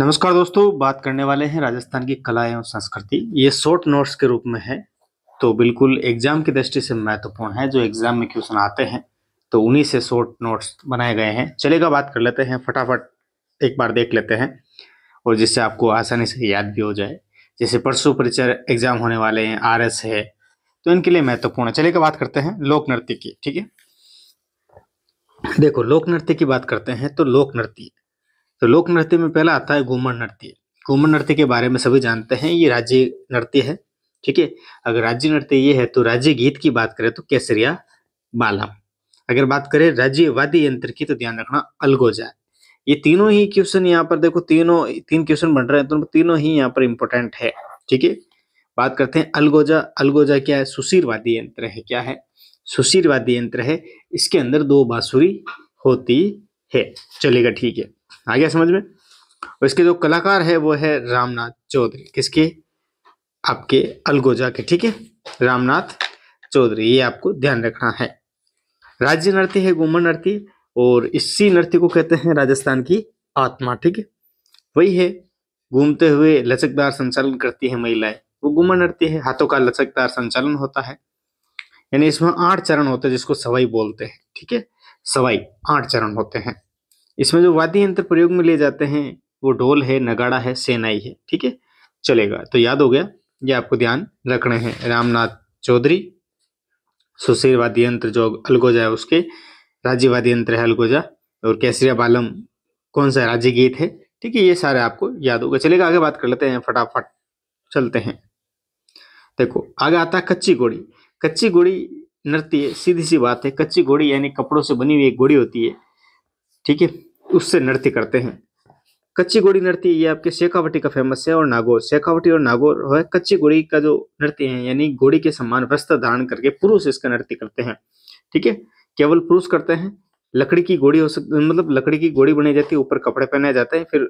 नमस्कार दोस्तों बात करने वाले हैं राजस्थान की कला एवं संस्कृति ये शॉर्ट नोट्स के रूप में है तो बिल्कुल एग्जाम की दृष्टि से महत्वपूर्ण है जो एग्जाम में क्वेश्चन आते हैं तो उन्हीं से शॉर्ट नोट्स बनाए गए हैं चलेगा बात कर लेते हैं फटाफट एक बार देख लेते हैं और जिससे आपको आसानी से याद भी हो जाए जैसे परसों परिचय एग्जाम होने वाले हैं आर है तो इनके लिए महत्वपूर्ण है चलेगा बात करते हैं लोक नृत्य की ठीक है देखो लोक नृत्य की बात करते हैं तो लोक नृत्य तो लोक नृत्य में पहला आता है घूमर नृत्य घूमर नृत्य के बारे में सभी जानते हैं ये राज्य नृत्य है ठीक है अगर राज्य नृत्य ये है तो राज्य गीत की बात करें तो केसरिया बालम अगर बात करें राज्य वाद्य यंत्र की तो ध्यान रखना अलगोजा ये तीनों ही क्वेश्चन यहाँ पर देखो तीनों तीन क्वेश्चन बन रहे हैं तो तीनों ही यहाँ पर इंपॉर्टेंट है ठीक है बात करते हैं अलगोजा अलगोजा क्या है सुशीर वाद्य यंत्र है क्या है सुशीर वाद्य यंत्र है इसके अंदर दो बांसुरी होती है चलेगा ठीक है आ गया समझ में और इसके जो कलाकार है वो है रामनाथ चौधरी किसके आपके अलगोजा के ठीक है रामनाथ चौधरी ये आपको ध्यान रखना है राज्य नृत्य है गुमन नृत्य और इसी नृत्य को कहते हैं राजस्थान की आत्मा ठीक है वही है घूमते हुए लचकदार संचालन करती है महिलाएं वो गुमन नृत्य है हाथों का लचकदार संचालन होता है यानी इसमें आठ चरण होते हैं जिसको सवाई बोलते हैं ठीक है सवाई आठ चरण होते हैं इसमें जो वाद्य यंत्र प्रयोग में ले जाते हैं वो ढोल है नगाड़ा है सेनाई है ठीक है चलेगा तो याद हो गया ये आपको ध्यान रखने हैं रामनाथ चौधरी सुशील वाद्य यंत्र जो अलगोजा है उसके राज्य वाद्य यंत्र है अलगोजा और कैसरिया बालम कौन सा राज्य गीत है ठीक है ये सारे आपको याद होगा चलेगा आगे बात कर लेते हैं फटाफट चलते हैं देखो आगे आता है कच्ची घोड़ी कच्ची घोड़ी नृत्य सीधी सी बात है कच्ची घोड़ी यानी कपड़ों से बनी हुई एक घोड़ी होती है ठीक है उससे नृत्य करते हैं कच्ची घोड़ी नृत्य ये आपके शेखावटी का फेमस है और नागौर शेखावटी और नागौर है कच्ची घोड़ी का जो नृत्य है यानी घोड़ी के समान वस्त्र धारण करके पुरुष इसका नृत्य करते हैं ठीक है केवल पुरुष करते हैं लकड़ी की घोड़ी हो सकती मतलब लकड़ी की घोड़ी बनाई जाती है ऊपर कपड़े पहनाए जाते हैं फिर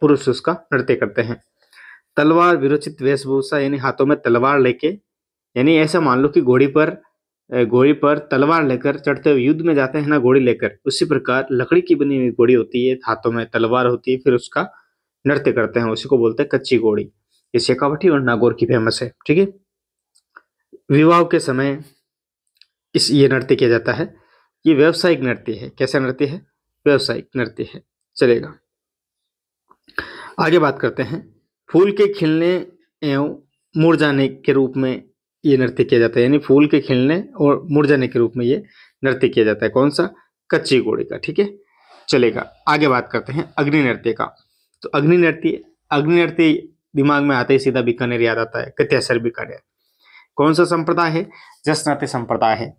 पुरुष उसका नृत्य करते हैं तलवार विरोचित वेशभूषा यानी हाथों में तलवार लेके यानी ऐसा मान लो कि घोड़ी पर घोड़ी पर तलवार लेकर चढ़ते हुए युद्ध में जाते हैं ना घोड़ी लेकर उसी प्रकार लकड़ी की बनी हुई घोड़ी होती है हाथों में तलवार होती है फिर उसका नृत्य करते हैं उसी को बोलते हैं कच्ची घोड़ी ये शेखावटी और नागौर की फेमस है ठीक है विवाह के समय इस ये नृत्य किया जाता है ये व्यावसायिक नृत्य है कैसा नृत्य है व्यावसायिक नृत्य है चलेगा आगे बात करते हैं फूल के खिलने एवं मुरझाने के रूप में ये नृत्य किया जाता है यानी फूल के खिलने और मुरझाने के रूप में ये नृत्य किया जाता है कौन सा कच्ची घोड़े का ठीक है चलेगा आगे बात करते हैं अग्नि नृत्य का तो अग्नि नृत्य अग्नि नृत्य दिमाग में आते ही सीधा बीकानेर याद आता है कत्यासर बीकानेर कौन सा संप्रदाय है जस नृत्य संप्रदाय है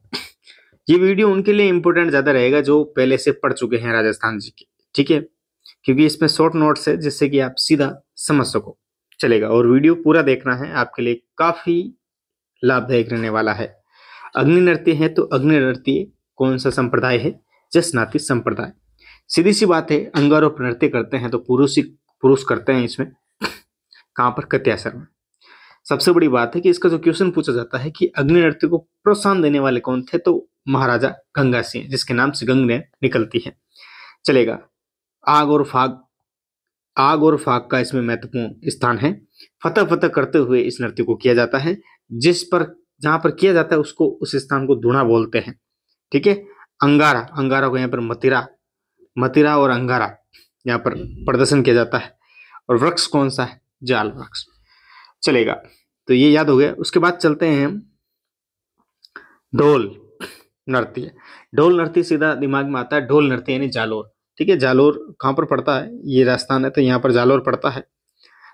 ये वीडियो उनके लिए इम्पोर्टेंट ज़्यादा रहेगा जो पहले से पढ़ चुके हैं राजस्थान जी के ठीक है क्योंकि इसमें शॉर्ट नोट्स है जिससे कि आप सीधा समझ सको चलेगा और वीडियो पूरा देखना है आपके लिए काफ़ी लाभदायक रहने वाला है अग्नि नृत्य है तो अग्नि नृत्य कौन सा संप्रदाय है जसनाती संप्रदाय सीधी सी बात है अंगारोप नृत्य करते हैं तो पुरुष ही पुरुष करते हैं इसमें कहाँ पर कत्याशर में सबसे बड़ी बात है कि इसका जो क्वेश्चन पूछा जाता है कि अग्नि नृत्य को प्रोत्साहन देने वाले कौन थे तो महाराजा गंगा सिंह जिसके नाम से गंग निकलती है चलेगा आग और फाग आग और फाग का इसमें महत्वपूर्ण स्थान है फतह फतह करते हुए इस नृत्य को किया जाता है जिस पर जहां पर किया जाता है उसको उस स्थान को धुणा बोलते हैं ठीक है अंगारा अंगारा को यहाँ पर मतिरा मतिरा और अंगारा यहाँ पर प्रदर्शन किया जाता है और वृक्ष कौन सा है जाल वृक्ष चलेगा तो ये याद हो गया उसके बाद चलते हैं हम ढोल नृत्य ढोल नृत्य सीधा दिमाग में आता है ढोल नृत्य यानी जालोर ठीक है जालोर कहाँ पर पड़ता है ये राजस्थान है तो यहाँ पर जालोर पड़ता है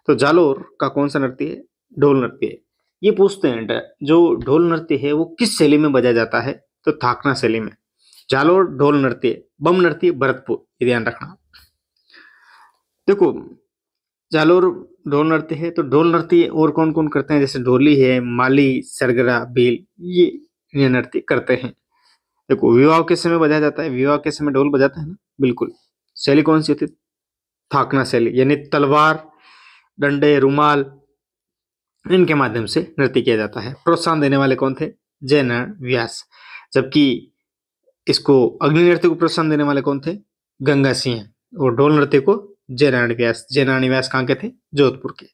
तो जालोर का कौन सा नृत्य है ढोल नृत्य है ये पूछते हैं जो ढोल नृत्य है वो किस शैली में बजाया जाता है तो थाकना शैली में जालोर ढोल नृत्य बम नृत्य भरतपुर ये ध्यान रखना देखो जालोर ढोल नृत्य है तो ढोल नृत्य और कौन कौन करते हैं जैसे ढोली है माली सरगरा बेल ये ये नृत्य करते हैं देखो विवाह के समय बजाया जाता है विवाह के समय ढोल बजाता है ना बिल्कुल शैली कौन सी होती थाकना शैली यानी तलवार डंडे रुमाल इनके माध्यम से नृत्य किया जाता है प्रोत्साहन देने वाले कौन थे जय नारायण व्यास जबकि इसको अग्नि नृत्य को प्रोत्साहन देने वाले कौन थे गंगा सिंह और ढोल नृत्य को जयनारायण व्यास जयनारायण व्यास कहाँ के थे जोधपुर के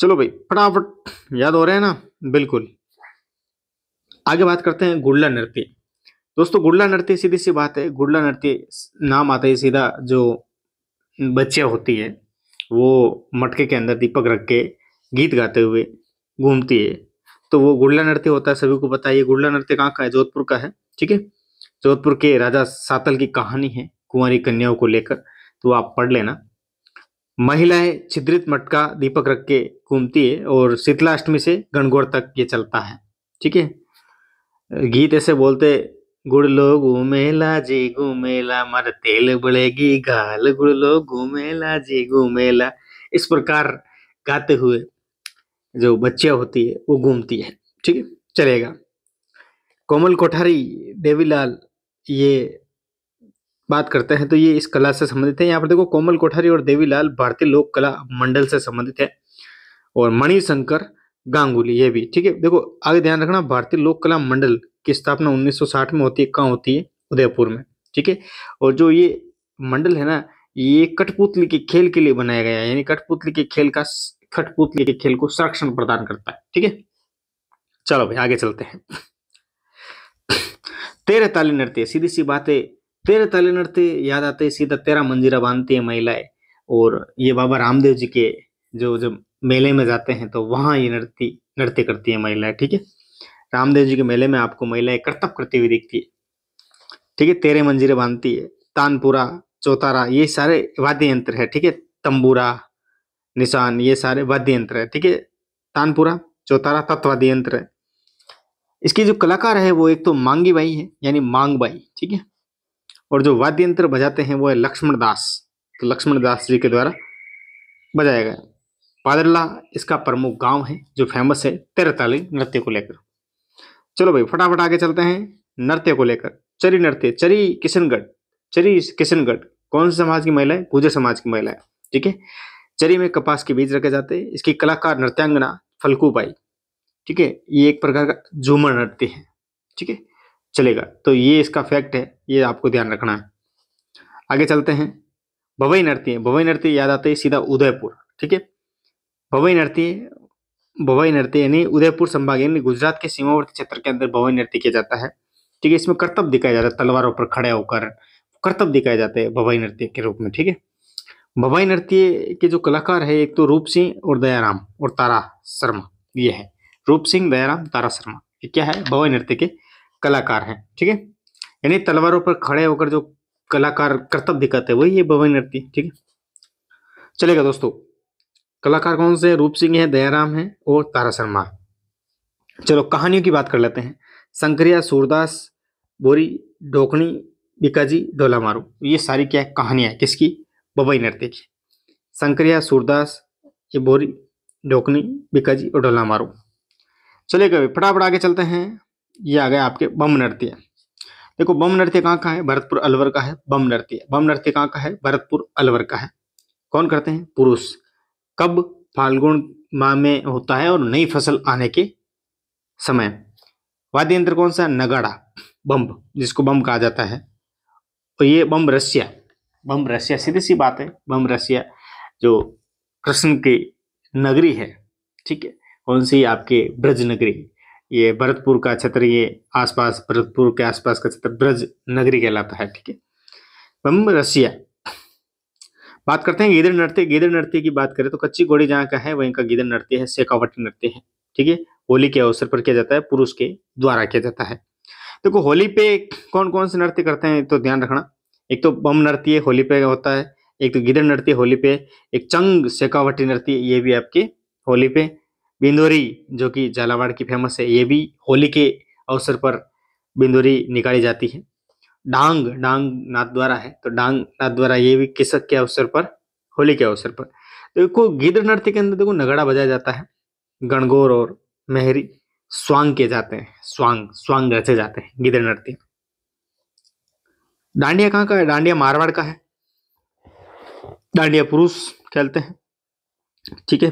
चलो भाई फटाफट याद हो रहे हैं ना बिल्कुल आगे बात करते हैं गुड़ला नृत्य दोस्तों गुड़ला नृत्य सीधी सी बात है गुड़ला नृत्य नाम आता है सीधा जो बच्चे होती है वो मटके के अंदर दीपक रख के गीत गाते हुए घूमती है तो वो गुड़ला नृत्य होता है सभी को पता है ये गुड़ला नृत्य कहाँ का है जोधपुर का है ठीक है जोधपुर के राजा सातल की कहानी है कुंवारी कन्याओं को लेकर तो आप पढ़ लेना महिलाएं छिद्रित मटका दीपक रख के घूमती है और शीतलाष्टमी से गणगौर तक ये चलता है ठीक है गीत ऐसे बोलते गुड़ लो घूमेला जी घूमेला मर तेल बढ़ेगी घाल लो घूमेला जी घूमेला इस प्रकार गाते हुए जो बच्चिया होती है वो घूमती है ठीक है चलेगा कोमल कोठारी देवीलाल ये बात करते हैं तो ये इस कला से संबंधित है यहाँ पर देखो कोमल कोठारी और देवीलाल भारतीय लोक कला मंडल से संबंधित है और मणिशंकर गांगुली ये भी ठीक है देखो आगे ध्यान रखना भारतीय लोक कला मंडल की स्थापना 1960 में होती है कहाँ होती है उदयपुर में ठीक है और जो ये मंडल है ना ये कठपुतली के खेल के लिए बनाया गया है यानी कठपुतली के खेल का कठपुतली के खेल को संरक्षण प्रदान करता है ठीक है चलो भाई आगे चलते हैं तेरह ताले नृत्य सीधी सी बातें तेरह नृत्य याद आते सीधा तेरह मंजीरा बांधती है महिलाएं और ये बाबा रामदेव जी के जो जब मेले में जाते हैं तो वहां ये नृत्य नृत्य करती है महिलाएं ठीक है रामदेव जी के मेले में आपको महिलाएं करतब करती हुई दिखती है ठीक है तेरे मंजिरे बांधती है तानपुरा चौतारा ये सारे वाद्य यंत्र है ठीक है तंबूरा निशान ये सारे वाद्य यंत्र है ठीक है तानपुरा चौतारा तत्वादि यंत्र है इसकी जो कलाकार है वो एक तो मांगी बाई है यानी मांग बाई ठीक है और जो वाद्य यंत्र बजाते हैं वो है लक्ष्मण दास तो लक्ष्मण दास जी के द्वारा बजाया गया पादरला इसका प्रमुख गांव है जो फेमस है तेरताली नृत्य को लेकर चलो भाई फटाफट आगे चलते हैं नृत्य को लेकर चरी नृत्य चरी किशनगढ़ चरी किशनगढ़ कौन से समाज की महिला है गुजर समाज की महिला है ठीक है जरी में कपास के बीज रखे जाते हैं इसकी कलाकार नृत्यांगना फलकूबाई ठीक है ये एक प्रकार का झूमर नृत्य है ठीक है चलेगा तो ये इसका फैक्ट है ये आपको ध्यान रखना है आगे चलते हैं भवई नृत्य भवई नृत्य याद आते हैं सीधा उदयपुर ठीक है भवई नृत्य भवई नृत्य यानी उदयपुर संभाग यानी गुजरात के सीमावर्ती क्षेत्र के अंदर भवई नृत्य किया जाता है ठीक है इसमें कर्तव्य दिखाया जाता है तलवारों पर खड़े होकर कर्तव्य दिखाए जाते हैं भवई नृत्य के रूप में ठीक है भवाई नृत्य के जो कलाकार है एक तो रूप सिंह और दयाराम और तारा शर्मा ये है रूप सिंह दयाराम तारा शर्मा ये क्या है भवाई नृत्य के कलाकार हैं ठीक है यानी तलवारों पर खड़े होकर जो कलाकार कर्तव्य दिखाते हैं वही है भवाई नृत्य ठीक है चलेगा दोस्तों कलाकार कौन से रूप सिंह है दयाराम है और तारा शर्मा चलो कहानियों की बात कर लेते हैं शंकरिया सूरदास बोरी ढोकनी बिकाजी डोला मारू ये सारी क्या कहानियां किसकी बबई नृत्य की संक्रिया सूरदास ये बोरी डोकनी बिकाजी और ढोला मारू चले कभी फटाफट आगे चलते हैं ये आ गए आपके बम नृत्य देखो बम नृत्य कहाँ का है भरतपुर अलवर का है बम नृत्य बम नृत्य कहाँ का है भरतपुर अलवर का है कौन करते हैं पुरुष कब फाल्गुन माह में होता है और नई फसल आने के समय वाद्य यंत्र कौन सा नगाड़ा बम्ब जिसको बम कहा जाता है और ये बम रसिया बम रसिया सीधी सी बात है बम रसिया जो कृष्ण की नगरी है ठीक है कौन सी आपके ब्रज नगरी ये भरतपुर का क्षेत्र ये आसपास भरतपुर के आसपास का क्षेत्र ब्रज नगरी कहलाता है ठीक है बम रसिया बात करते हैं गीदड़ नृत्य गीदड़ नृत्य की बात करें तो कच्ची घोड़ी जहाँ का है वहीं का गीदड़ नृत्य है सेकावट नृत्य है ठीक है होली के अवसर पर किया जाता है पुरुष के द्वारा किया जाता है देखो होली पे कौन कौन से नृत्य करते हैं तो ध्यान रखना एक तो बम नृत्य होली पे होता है एक तो गिद्ध नृत्य होली पे एक चंग सेकावटी नृत्य ये भी आपके होली पे बिंदोरी जो कि झालावाड़ की फेमस है ये भी होली के अवसर पर बिंदोरी निकाली जाती है डांग डांग नाथ द्वारा है तो डांग नाथ द्वारा ये भी किसक के अवसर पर होली के अवसर पर देखो तो गिद्र नृत्य के अंदर देखो नगड़ा बजाया जाता है गणगौर और मेहरी स्वांग के जाते हैं स्वांग स्वांग रचे जाते हैं गिद्र नृत्य डांडिया कहाँ का है डांडिया मारवाड़ का है डांडिया पुरुष कहते हैं ठीक है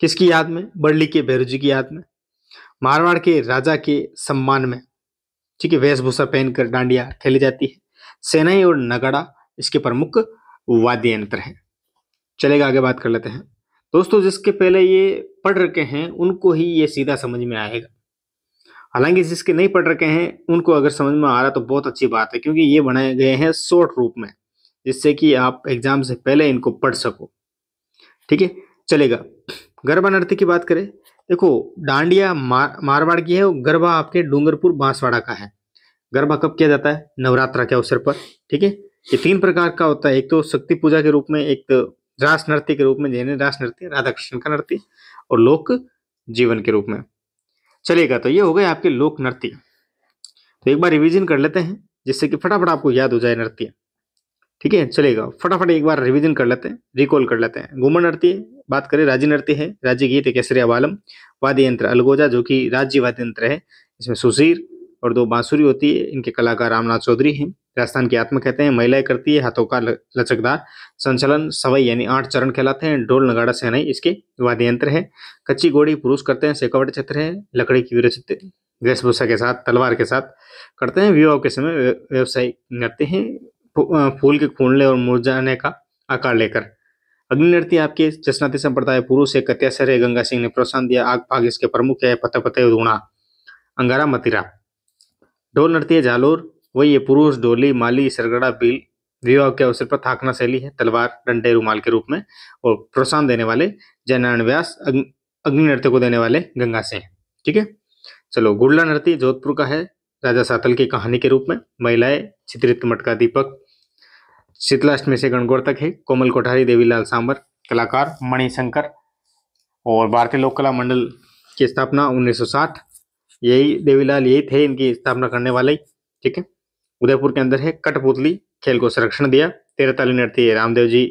किसकी याद में बड़ली के भैरू जी की याद में मारवाड़ के राजा के सम्मान में ठीक है वेशभूषा पहनकर डांडिया खेली जाती है सेनाई और नगड़ा इसके प्रमुख वाद्य यंत्र हैं चलेगा आगे बात कर लेते हैं दोस्तों जिसके पहले ये पढ़ रखे हैं उनको ही ये सीधा समझ में आएगा हालांकि जिसके नहीं पढ़ रखे हैं उनको अगर समझ में आ रहा तो बहुत अच्छी बात है क्योंकि ये बनाए गए हैं शॉर्ट रूप में जिससे कि आप एग्जाम से पहले इनको पढ़ सको ठीक है चलेगा गरबा नृत्य की बात करें देखो डांडिया मार, मारवाड़ की है और गरबा आपके डूंगरपुर बांसवाड़ा का है गरबा कब किया जाता है नवरात्रा के अवसर पर ठीक है ये तीन प्रकार का होता है एक तो शक्ति पूजा के रूप में एक तो रास नृत्य के रूप में जैन रास नृत्य राधा कृष्ण का नृत्य और लोक जीवन के रूप में चलेगा तो ये हो गए आपके लोक नृत्य तो एक बार रिवीजन कर लेते हैं जिससे कि फटाफट आपको याद हो जाए नृत्य ठीक है चलेगा फटाफट एक बार रिवीजन कर लेते हैं रिकॉल कर लेते हैं घूमर नृत्य बात करें राज्य नृत्य है राज्य गीत केसरिया वालम वाद्य यंत्र अलगोजा जो कि राज्य वाद्य यंत्र है इसमें सुशीर और दो बांसुरी होती है इनके कलाकार रामनाथ चौधरी हैं राजस्थान की आत्मा कहते हैं महिलाएं करती है हाथों का लचकदार संचलन सवई यानी आठ चरण कहलाते हैं ढोल नगाड़ा सहनाई इसके वाद्य यंत्र है कच्ची घोड़ी पुरुष करते हैं सेकोवट क्षेत्र है लकड़ी की विरचित वेशभूषा के साथ तलवार के साथ करते हैं विवाह के समय व्यवसाय करते हैं फूल के खूनले और मुरझाने का आकार लेकर अग्नि नृत्य आपके जश्नाती संप्रदाय पुरुष एक कत्यासर है गंगा सिंह ने प्रोत्साहन दिया आग भाग इसके प्रमुख है पता पते अंगारा मतिरा ढोल नृत्य झालोर वही ये पुरुष ढोली माली सरगड़ा बिल विवाह के अवसर पर थाकना शैली है तलवार डंडे रुमाल के रूप में और प्रोत्साहन देने वाले जयनारायण व्यास अग्नि नृत्य को देने वाले गंगा से ठीक है चलो गुड़ला नृत्य जोधपुर का है राजा सातल की कहानी के रूप में महिलाएं चित्रित मटका दीपक शीतलाष्टमी से गणगौर तक है कोमल कोठारी देवीलाल सांबर कलाकार मणिशंकर और भारतीय लोक कला मंडल की स्थापना 1960 यही देवीलाल यही थे इनकी स्थापना करने वाले ठीक है उदयपुर के अंदर है कठपुतली खेल को संरक्षण दिया तेरह ताली नृत्य रामदेव जी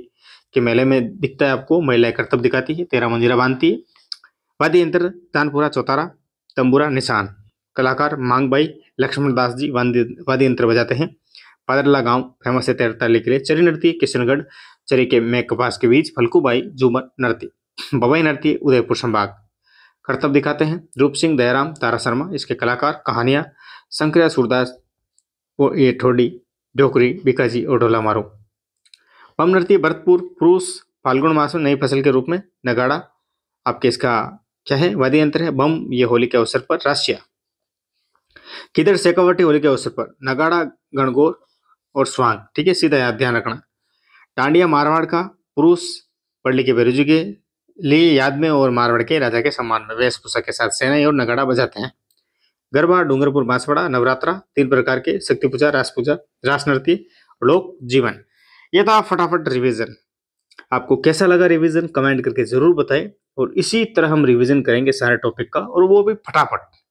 के मेले में दिखता है आपको महिलाएं करतब दिखाती है तेरह मंजिला बांधती है वाद्य यंत्र तानपुरा चौतारा तंबूरा निशान कलाकार मांग भाई लक्ष्मण दास जी वाद्य यंत्र बजाते हैं पादरला गांव फेमस है तैरताली के लिए चरी नृत्य किशनगढ़ चरी के मै कपास के बीच फल्कूबाई जूमर नृत्य बबई नृत्य उदयपुर संभाग करतब दिखाते हैं रूप सिंह दयाराम तारा शर्मा इसके कलाकार कहानियाँ संक्रिया सूरदास वो ये ठोडी ढोकरी बिकाजी और ढोला मारो पम नृत्य भरतपुर पुरुष फाल्गुन मास में नई फसल के रूप में नगाड़ा आपके इसका क्या है वाद्य यंत्र है बम ये होली के अवसर पर राशिया किधर सेकावटी होली के अवसर पर नगाड़ा गणगोर और स्वांग ठीक है सीधा याद ध्यान रखना डांडिया मारवाड़ का पुरुष पढ़ लिखे बेरुजुगे लिए याद में और मारवाड़ के राजा के सम्मान में वेशभूषा के साथ सेनाई और नगाड़ा बजाते हैं गरबा डूंगरपुर बांसवाड़ा नवरात्रा तीन प्रकार के शक्ति पूजा रास पूजा रास नृत्य लोक जीवन ये था फटाफट रिवीजन आपको कैसा लगा रिवीजन कमेंट करके जरूर बताएं और इसी तरह हम रिवीजन करेंगे सारे टॉपिक का और वो भी फटाफट